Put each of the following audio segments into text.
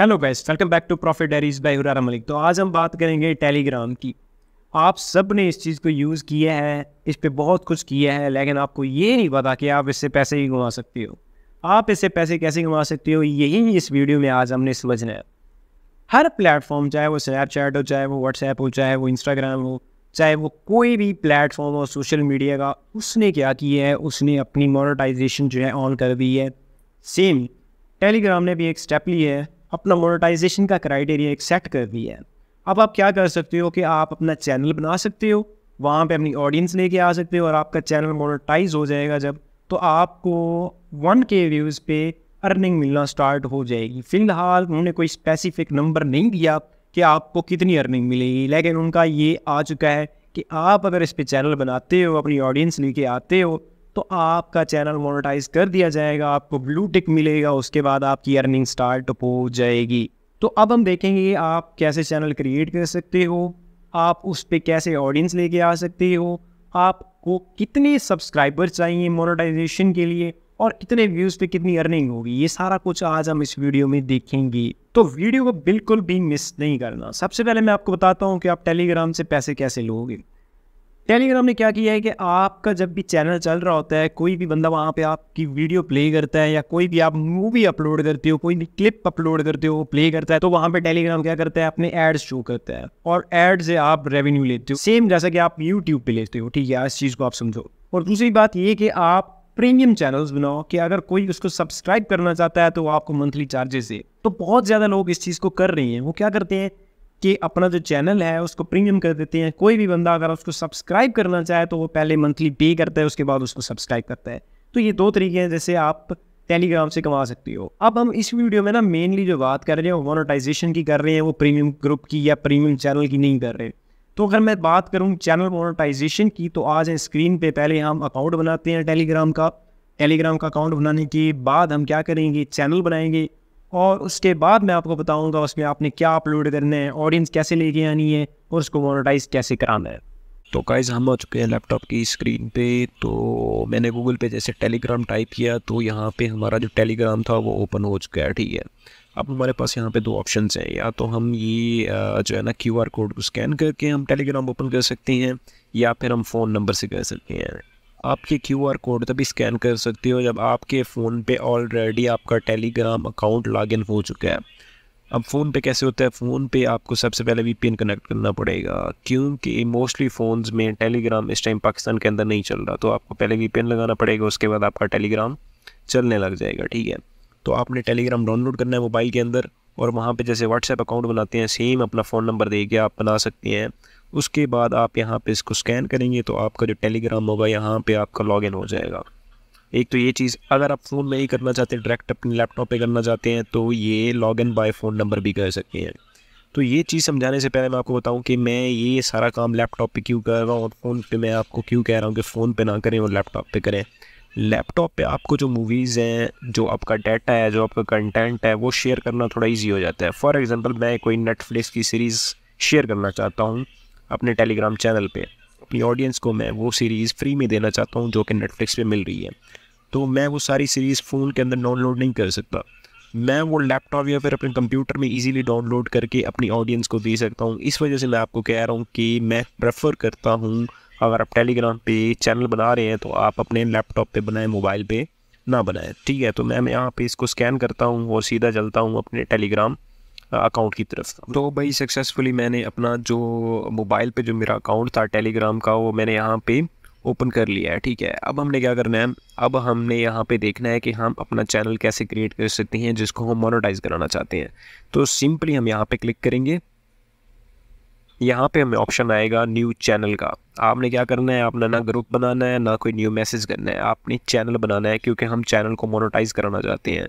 hello guys welcome back to Profit Diaries by Hurara Malik तो आज हम बात करेंगे टेलीग्राम की आप सब ने इस चीज़ को यूज़ किया है इस पर बहुत कुछ किया है लेकिन आपको ये नहीं पता कि आप इससे पैसे ही कमा सकते हो आप इससे पैसे कैसे कमा सकते हो यही इस वीडियो में आज हमने समझना है हर प्लेटफॉर्म चाहे वो स्नैपचैट हो चाहे वो व्हाट्सएप हो चाहे वो इंस्टाग्राम हो चाहे वो कोई भी प्लेटफॉर्म हो सोशल मीडिया का उसने क्या किया है उसने अपनी मोनेटाइजेशन जो है ऑन कर दी है सेम टेलीग्राम ने भी एक स्टेप लिया है अपना मोनेटाइजेशन का क्राइटेरिया एक सेट कर दिया है अब आप क्या कर सकते हो कि आप अपना चैनल बना सकते हो वहाँ पे अपनी ऑडियंस लेके आ सकते हो और आपका चैनल मोनेटाइज हो जाएगा जब तो आपको वन के व्यूज़ पे अर्निंग मिलना स्टार्ट हो जाएगी फ़िलहाल उन्होंने कोई स्पेसिफिक नंबर नहीं दिया कि आपको कितनी अर्निंग मिलेगी लेकिन उनका ये आ चुका है कि आप अगर इस पर चैनल बनाते हो अपनी ऑडियंस लेके आते हो तो आपका चैनल मोनेटाइज कर दिया जाएगा आपको ब्लू टिक मिलेगा उसके बाद आपकी अर्निंग स्टार्ट हो जाएगी तो अब हम देखेंगे आप कैसे चैनल क्रिएट कर सकते हो आप उस पर कैसे ऑडियंस लेके आ सकते हो आपको कितने सब्सक्राइबर चाहिए मोनेटाइजेशन के लिए और कितने व्यूज़ पे कितनी अर्निंग होगी ये सारा कुछ आज हम इस वीडियो में देखेंगे तो वीडियो को बिल्कुल भी मिस नहीं करना सबसे पहले मैं आपको बताता हूँ कि आप टेलीग्राम से पैसे कैसे लोगे टेलीग्राम ने क्या किया है कि आपका जब भी चैनल चल रहा होता है कोई भी बंदा वहाँ पे आपकी वीडियो प्ले करता है या कोई भी आप मूवी अपलोड करते हो कोई भी क्लिप अपलोड करते हो प्ले करता है तो वहाँ पे टेलीग्राम क्या करता है अपने एड्स शो करता है और एड से आप रेवेन्यू लेते हो सेम जैसा कि आप यूट्यूब पे लेते हो ठीक है इस चीज़ को आप समझो और दूसरी बात ये कि आप प्रीमियम चैनल्स बनाओ कि अगर कोई उसको सब्सक्राइब करना चाहता है तो आपको मंथली चार्जेस दे तो बहुत ज़्यादा लोग इस चीज़ को कर रहे हैं वो क्या करते हैं कि अपना जो चैनल है उसको प्रीमियम कर देते हैं कोई भी बंदा अगर उसको सब्सक्राइब करना चाहे तो वो पहले मंथली पे करता है उसके बाद उसको सब्सक्राइब करता है तो ये दो तरीके हैं जैसे आप टेलीग्राम से कमा सकती हो अब हम इस वीडियो में ना मेनली जो बात कर रहे हैं वो मोनोटाइजेशन की कर रहे हैं वो प्रीमियम ग्रुप की या प्रीमियम चैनल की नहीं कर रहे तो अगर मैं बात करूँ चैनल मोनोटाइजेशन की तो आज स्क्रीन पे पहले हम अकाउंट बनाते हैं टेलीग्राम का टेलीग्राम का अकाउंट बनाने के बाद हम क्या करेंगे चैनल बनाएंगे और उसके बाद मैं आपको बताऊंगा उसमें आपने क्या अपलोड करना है ऑडियंस कैसे लेके आनी है और उसको मोनोटाइज कैसे कराना है तो गाइज हम आ चुके हैं लैपटॉप की स्क्रीन पे तो मैंने गूगल पे जैसे टेलीग्राम टाइप किया तो यहाँ पे हमारा जो टेलीग्राम था वो ओपन हो चुका है ठीक है अब हमारे पास यहाँ पे दो ऑप्शन हैं या तो हम ये जो है ना क्यूआर कोड को स्कैन करके हम टेलीग्राम ओपन कर सकते हैं या फिर हम फ़ोन नंबर से कर सकते हैं आप ये क्यू आर कोड तभी स्कैन कर सकते हो जब आपके फ़ोन पे ऑलरेडी आपका टेलीग्राम अकाउंट लॉगिन हो चुका है अब फ़ोन पे कैसे होता है फ़ोन पे आपको सबसे पहले वी कनेक्ट करना पड़ेगा क्योंकि मोस्टली फ़ोन्स में टेलीग्राम इस टाइम पाकिस्तान के अंदर नहीं चल रहा तो आपको पहले वी लगाना पड़ेगा उसके बाद आपका टेलीग्राम चलने लग जाएगा ठीक है तो आपने टेलीग्राम डाउनलोड करना है मोबाइल के अंदर और वहाँ पे जैसे व्हाट्सएप अकाउंट बनाते हैं सेम अपना फ़ोन नंबर दे के आप बना सकते हैं उसके बाद आप यहाँ पे इसको स्कैन करेंगे तो आपका जो टेलीग्राम होगा यहाँ पे आपका लॉगिन हो जाएगा एक तो ये चीज़ अगर आप फ़ोन में ही करना चाहते हैं डायरेक्ट अपने लैपटॉप पे करना चाहते हैं तो ये लॉगिन बाय फ़ोन नंबर भी कर सकते हैं तो ये चीज़ समझाने से पहले मैं आपको बताऊँ कि मैं ये सारा काम लैपटॉप पर क्यों कर रहा हूँ और फ़ोन पर मैं आपको क्यों कह रहा हूँ कि फ़ोन पर ना करें और लैपटॉप पर करें लैपटॉप पे आपको जो मूवीज़ हैं जो आपका डाटा है जो आपका कंटेंट है वो शेयर करना थोड़ा ईजी हो जाता है फॉर एग्ज़ाम्पल मैं कोई नेटफ्लिक्स की सीरीज़ शेयर करना चाहता हूँ अपने टेलीग्राम चैनल पे अपनी ऑडियंस को मैं वो सीरीज़ फ्री में देना चाहता हूँ जो कि नेटफ्लिक्स पे मिल रही है तो मैं वो सारी सीरीज़ फ़ोन के अंदर डाउनलोड नहीं कर सकता मैं वो लैपटॉप या फिर अपने कंप्यूटर में इजीली डाउनलोड करके अपनी ऑडियंस को दे सकता हूँ इस वजह से मैं आपको कह रहा हूँ कि मैं प्रेफर करता हूँ अगर आप टेलीग्राम पे चैनल बना रहे हैं तो आप अपने लैपटॉप पे बनाएं मोबाइल पे ना बनाएं ठीक है तो मैं यहाँ पे इसको स्कैन करता हूँ और सीधा चलता हूँ अपने टेलीग्राम अकाउंट की तरफ तो भाई सक्सेसफुली मैंने अपना जो मोबाइल पे जो मेरा अकाउंट था टेलीग्राम का वो मैंने यहाँ पे ओपन कर लिया है ठीक है अब हमने क्या करना है अब हमने यहाँ पे देखना है कि हम अपना चैनल कैसे क्रिएट कर सकते हैं जिसको हम मोनोटाइज कराना चाहते हैं तो सिंपली हम यहाँ पे क्लिक करेंगे यहाँ पे हमें ऑप्शन आएगा न्यू चैनल का आपने क्या करना है आपने ना ग्रुप बनाना है ना कोई न्यू मैसेज करना है आपने चैनल बनाना है क्योंकि हम चैनल को मोनोटाइज कराना चाहते हैं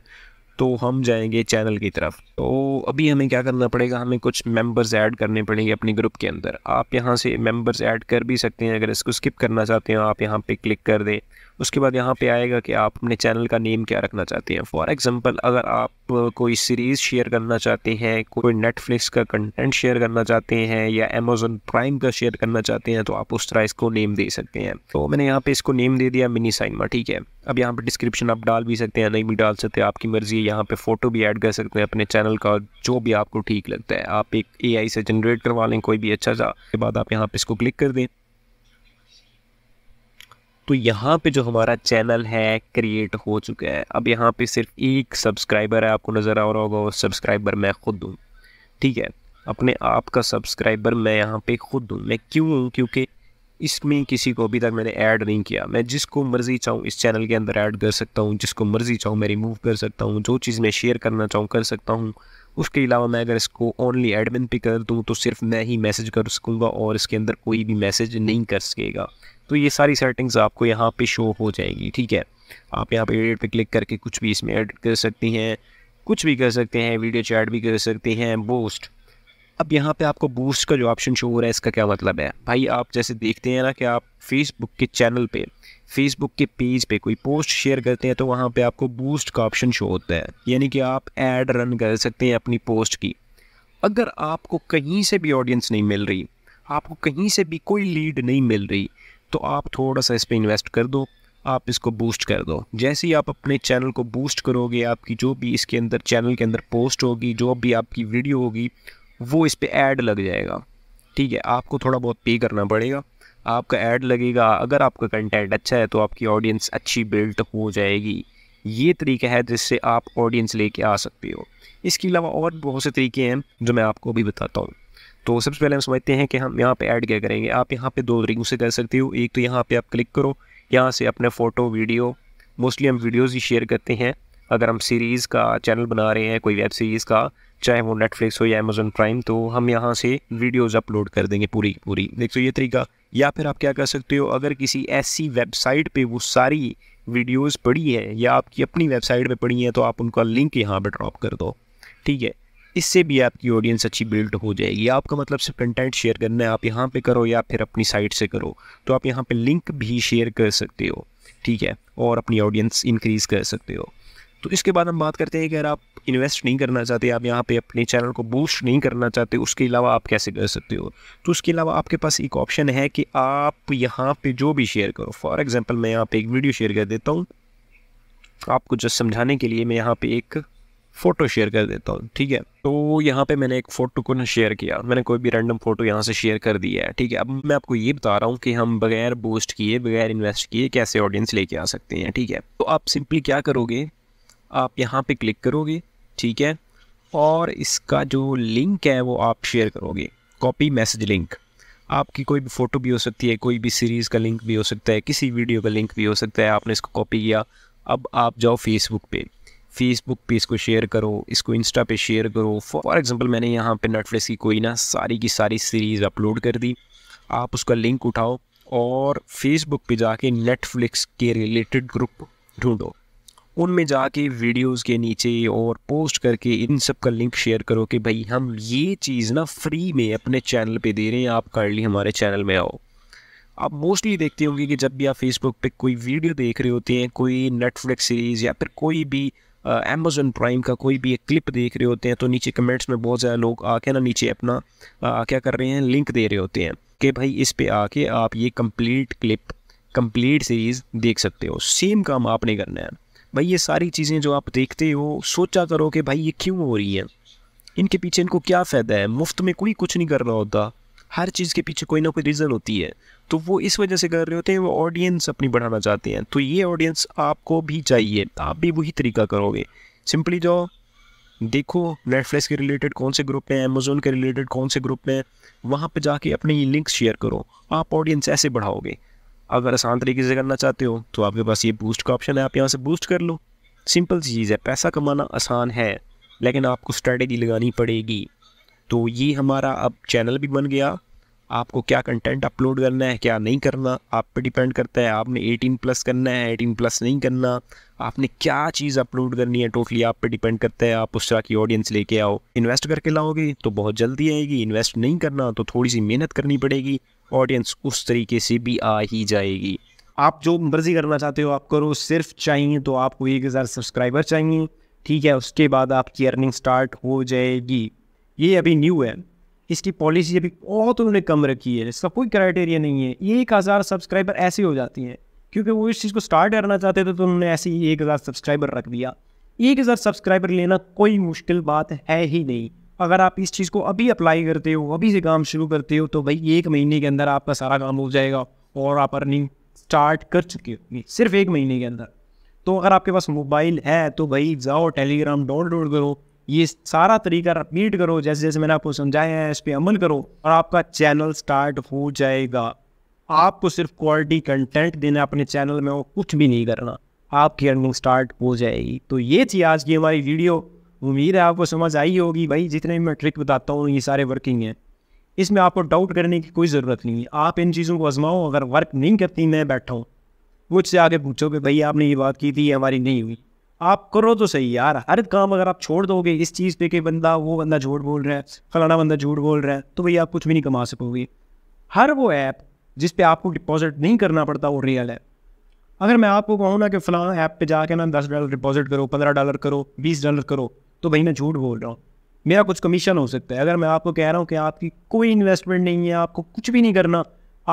तो हम जाएंगे चैनल की तरफ तो अभी हमें क्या करना पड़ेगा हमें कुछ मेंबर्स ऐड करने पड़ेंगे अपने ग्रुप के अंदर आप यहाँ से मेंबर्स ऐड कर भी सकते हैं अगर इसको स्किप करना चाहते हैं आप यहाँ पे क्लिक कर दें उसके बाद यहाँ पे आएगा कि आप अपने चैनल का नेम क्या रखना चाहते हैं फॉर एग्जांपल अगर आप कोई सीरीज़ शेयर करना चाहते हैं कोई नेटफ्लिक्स का कंटेंट शेयर करना चाहते हैं या अमेजोन प्राइम का शेयर करना चाहते हैं तो आप उस तरह इसको नेम दे सकते हैं तो मैंने यहाँ पर इसको नेम दे दिया मिनी साइनमा ठीक है अब यहाँ पर डिस्क्रिप्शन आप डाल भी सकते हैं नहीं भी डाल सकते आपकी मर्ज़ी है यहाँ पर फ़ोटो भी ऐड कर सकते हैं अपने चैनल का जो भी आपको ठीक लगता है आप एक ए से जनरेट करवा लें कोई भी अच्छा सा उसके बाद आप यहाँ पर इसको क्लिक कर दें तो यहाँ पे जो हमारा चैनल है क्रिएट हो चुका है अब यहाँ पे सिर्फ एक सब्सक्राइबर है आपको नज़र आ रहा होगा वो सब्सक्राइबर मैं खुद हूँ ठीक है अपने आप का सब्सक्राइबर मैं यहाँ पे खुद हूँ मैं क्यों हूँ क्योंकि इसमें किसी को अभी तक मैंने ऐड नहीं किया मैं जिसको मर्ज़ी चाहूँ इस चैनल के अंदर ऐड कर सकता हूँ जिसको मर्ज़ी चाहूँ मैं रिमूव कर सकता हूँ जो चीज़ मैं शेयर करना चाहूँ कर सकता हूँ उसके अलावा मैं अगर इसको ओनली एडमिन पे कर दूँ तो सिर्फ मैं ही मैसेज कर सकूँगा और इसके अंदर कोई भी मैसेज नहीं कर सकेगा तो ये सारी सेटिंग्स आपको यहाँ पे शो हो जाएगी ठीक है आप यहाँ पे एडिट पे क्लिक करके कुछ भी इसमें एडिट कर सकती हैं कुछ भी कर सकते हैं वीडियो चैट भी कर सकते हैं बूस्ट अब यहाँ पे आपको बूस्ट का जो ऑप्शन शो हो रहा है इसका क्या मतलब है भाई आप जैसे देखते हैं ना कि आप फेसबुक के चैनल पे फेसबुक के पेज पे कोई पोस्ट शेयर करते हैं तो वहाँ पे आपको बूस्ट का ऑप्शन शो होता है यानी कि आप एड रन कर सकते हैं अपनी पोस्ट की अगर आपको कहीं से भी ऑडियंस नहीं मिल रही आपको कहीं से भी कोई लीड नहीं मिल रही तो आप थोड़ा सा इस पर इन्वेस्ट कर दो आप इसको बूस्ट कर दो जैसे ही आप अपने चैनल को बूस्ट करोगे आपकी जो भी इसके अंदर चैनल के अंदर पोस्ट होगी जो भी आपकी वीडियो होगी वो इस पर ऐड लग जाएगा ठीक है आपको थोड़ा बहुत पे करना पड़ेगा आपका ऐड लगेगा अगर आपका कंटेंट अच्छा है तो आपकी ऑडियंस अच्छी बिल्ट हो जाएगी ये तरीका है जिससे आप ऑडियंस लेके आ सकते हो इसके अलावा और बहुत से तरीके हैं जो मैं आपको भी बताता हूँ तो सबसे पहले हम समझते हैं कि हम यहाँ पे ऐड क्या करेंगे आप यहाँ पे दो तरीक़ों से कर सकते हो एक तो यहाँ पे आप क्लिक करो यहाँ से अपने फ़ोटो वीडियो मोस्टली हम वीडियोज़ ही शेयर करते हैं अगर हम सीरीज़ का चैनल बना रहे हैं कोई वेब सीरीज़ का चाहे वो नेटफ्लिक्स हो या अमेज़ोन प्राइम तो हम यहाँ से वीडियोज़ अपलोड कर देंगे पूरी पूरी देख ये तरीका या फिर आप क्या कर सकते हो अगर किसी ऐसी वेबसाइट पर वो सारी वीडियोज़ पड़ी है या आपकी अपनी वेबसाइट पर पड़ी है तो आप उनका लिंक यहाँ पर ड्रॉप कर दो ठीक है इससे भी आपकी ऑडियंस अच्छी बिल्ड हो जाएगी आपका मतलब सिर्फ कंटेंट शेयर करना है आप यहाँ पे करो या फिर अपनी साइट से करो तो आप यहाँ पे लिंक भी शेयर कर सकते हो ठीक है और अपनी ऑडियंस इंक्रीज़ कर सकते हो तो इसके बाद हम बात करते हैं कि अगर आप इन्वेस्ट नहीं करना चाहते आप यहाँ पे अपने चैनल को बूस्ट नहीं करना चाहते उसके अलावा आप कैसे कर सकते हो तो उसके अलावा आपके पास एक ऑप्शन है कि आप यहाँ पे जो भी शेयर करो फॉर एग्जांपल मैं यहाँ पे एक वीडियो शेयर कर देता हूँ आपको जस्ट समझाने के लिए मैं यहाँ पे एक फ़ोटो शेयर कर देता हूँ ठीक है तो यहाँ पे मैंने एक फ़ोटो को ना शेयर किया मैंने कोई भी रैंडम फ़ोटो यहाँ से शेयर कर दिया है ठीक है अब मैं आपको ये बता रहा हूँ कि हम बगैर बूस्ट किए बगैर इन्वेस्ट किए कैसे ऑडियंस लेके आ सकते हैं ठीक है तो आप सिंपली क्या करोगे आप यहाँ पर क्लिक करोगे ठीक है और इसका जो लिंक है वो आप शेयर करोगे कॉपी मैसेज लिंक आपकी कोई भी फ़ोटो भी हो सकती है कोई भी सीरीज़ का लिंक भी हो सकता है किसी वीडियो का लिंक भी हो सकता है आपने इसको कॉपी किया अब आप जाओ फेसबुक पे फेसबुक पे इसको शेयर करो इसको इंस्टा पे शेयर करो फॉर एग्जांपल मैंने यहाँ पे नेटफ्लिक्स की कोई ना सारी की सारी सीरीज़ अपलोड कर दी आप उसका लिंक उठाओ और फेसबुक पे जाके नेटफ्लिक्स के रिलेटेड ग्रुप ढूंढो उनमें जाके वीडियोस के नीचे और पोस्ट करके इन सब का लिंक शेयर करो कि भाई हम ये चीज़ ना फ्री में अपने चैनल पे दे रहे हैं आप काइंडली हमारे चैनल में आओ आप मोस्टली देखते होंगे कि जब भी आप फेसबुक पे कोई वीडियो देख रहे होते हैं कोई नेटफ्लिक्स सीरीज़ या फिर कोई भी अमेजोन प्राइम का कोई भी एक क्लिप देख रहे होते हैं तो नीचे कमेंट्स में बहुत ज़्यादा लोग आके ना नीचे अपना आ, क्या कर रहे हैं लिंक दे रहे होते हैं कि भाई इस पर आके आप ये कंप्लीट क्लिप कंप्लीट सीरीज़ देख सकते हो सेम काम आपने करना है भाई ये सारी चीज़ें जो आप देखते हो सोचा करो कि भाई ये क्यों हो रही है इनके पीछे इनको क्या फ़ायदा है मुफ्त में कोई कुछ नहीं कर रहा होता हर चीज़ के पीछे कोई ना कोई रीज़न होती है तो वो इस वजह से कर रहे होते हैं वो ऑडियंस अपनी बढ़ाना चाहते हैं तो ये ऑडियंस आपको भी चाहिए आप भी वही तरीका करोगे सिंपली जाओ देखो नेटफ्लिक्स के रिलेटेड कौन से ग्रुप हैं अमेजोन के रिलेटेड कौन से ग्रुप हैं वहाँ पर जाके अपने लिंक शेयर करो आप ऑडियंस ऐसे बढ़ाओगे अगर आसान तरीके से करना चाहते हो तो आपके पास ये बूस्ट का ऑप्शन है आप यहाँ से बूस्ट कर लो सिंपल चीज़ है पैसा कमाना आसान है लेकिन आपको स्ट्रैटेजी लगानी पड़ेगी तो ये हमारा अब चैनल भी बन गया आपको क्या कंटेंट अपलोड करना है क्या नहीं करना आप पे डिपेंड करता है आपने 18 प्लस करना है 18 प्लस नहीं करना आपने क्या चीज़ अपलोड करनी है टोटली आप पे डिपेंड करता है आप उस तरह की ऑडियंस लेके आओ इन्वेस्ट करके लाओगे तो बहुत जल्दी आएगी इन्वेस्ट नहीं करना तो थोड़ी सी मेहनत करनी पड़ेगी ऑडियंस उस तरीके से भी आ ही जाएगी आप जो मर्ज़ी करना चाहते हो आप करो सिर्फ चाहिए तो आपको एक हज़ार सब्सक्राइबर चाहिए ठीक है उसके बाद आपकी अर्निंग स्टार्ट हो जाएगी ये अभी न्यू है इसकी पॉलिसी अभी बहुत उन्होंने कम रखी है इसका कोई क्राइटेरिया नहीं है एक हज़ार सब्सक्राइबर ऐसे हो जाती हैं क्योंकि वो इस चीज़ को स्टार्ट करना चाहते थे तो उन्होंने ऐसे ही एक हज़ार सब्सक्राइबर रख दिया एक हज़ार सब्सक्राइबर लेना कोई मुश्किल बात है ही नहीं अगर आप इस चीज़ को अभी अप्लाई करते हो अभी से काम शुरू करते हो तो भाई एक महीने के अंदर आपका सारा काम हो जाएगा और आप अर्निंग स्टार्ट कर चुके हो सिर्फ एक महीने के अंदर तो अगर आपके पास मोबाइल है तो भाई जाओ टेलीग्राम डाउनलोड करो ये सारा तरीका रिपीट करो जैसे जैसे मैंने आपको समझाया है इस पर अमल करो और आपका चैनल स्टार्ट हो जाएगा आपको सिर्फ क्वालिटी कंटेंट देना अपने चैनल में और कुछ भी नहीं करना आपकी अर्निंग स्टार्ट हो जाएगी तो ये थी आज की हमारी वीडियो उम्मीद है आपको समझ आई होगी भाई जितने भी मैं ट्रिक बताता हूँ ये सारे वर्किंग हैं इसमें आपको डाउट करने की कोई ज़रूरत नहीं है आप इन चीज़ों को आजमाओ अगर वर्क नहीं करती मैं बैठा हूँ मुझसे आगे पूछो कि भाई आपने ये बात की थी हमारी नहीं हुई आप करो तो सही यार हर काम अगर आप छोड़ दोगे इस चीज़ पे कि बंदा वो बंदा झूठ बोल रहा है फलाना बंदा झूठ बोल रहा है तो भैया आप कुछ भी नहीं कमा सकोगे हर वो ऐप जिस पे आपको डिपॉजिट नहीं करना पड़ता वो रियल है अगर मैं आपको कहूँ ना कि फलाना ऐप पे जाके ना दस डॉलर डिपॉजिट करो पंद्रह डॉलर करो बीस डॉलर करो तो भाई मैं झूठ बोल रहा हूँ मेरा कुछ कमीशन हो सकता है अगर मैं आपको कह रहा हूँ कि आपकी कोई इन्वेस्टमेंट नहीं है आपको कुछ भी नहीं करना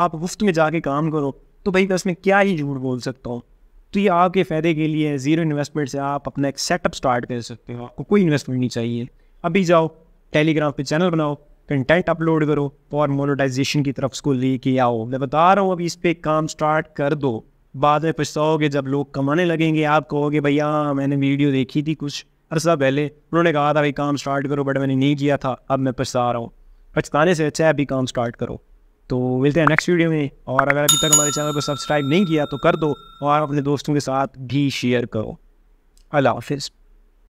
आप मुफ्त में जाके काम करो तो भाई मैं उसमें क्या ही झूठ बोल सकता हूँ तो ये आपके फ़ायदे के लिए ज़ीरो इन्वेस्टमेंट से आप अपना एक सेटअप स्टार्ट कर सकते हो आपको कोई इन्वेस्टमेंट नहीं चाहिए अभी जाओ टेलीग्राम पे चैनल बनाओ कंटेंट अपलोड करो और मोनोटाइजेशन की तरफ उसको लेके आओ मैं बता रहा हूँ अभी इस पर काम स्टार्ट कर दो बाद में पछताओगे जब लोग कमाने लगेंगे आप कहोगे भैया मैंने वीडियो देखी थी कुछ अरसा पहले उन्होंने कहा था भाई काम स्टार्ट करो बट मैंने नहीं किया था अब मैं पछता रहा हूँ पछताने से अच्छा है अभी काम स्टार्ट करो तो मिलते हैं नेक्स्ट वीडियो में और अगर अभी तक हमारे चैनल को सब्सक्राइब नहीं किया तो कर दो और अपने दोस्तों के साथ भी शेयर करो अल्लाह हाफिज़